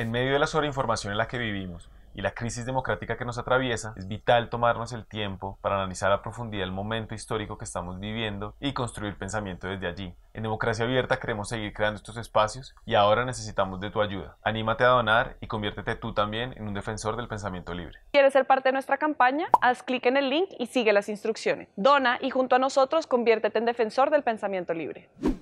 En medio de la sobreinformación en la que vivimos y la crisis democrática que nos atraviesa, es vital tomarnos el tiempo para analizar a profundidad el momento histórico que estamos viviendo y construir pensamiento desde allí. En Democracia Abierta queremos seguir creando estos espacios y ahora necesitamos de tu ayuda. Anímate a donar y conviértete tú también en un defensor del pensamiento libre. ¿Quieres ser parte de nuestra campaña? Haz clic en el link y sigue las instrucciones. Dona y junto a nosotros conviértete en defensor del pensamiento libre.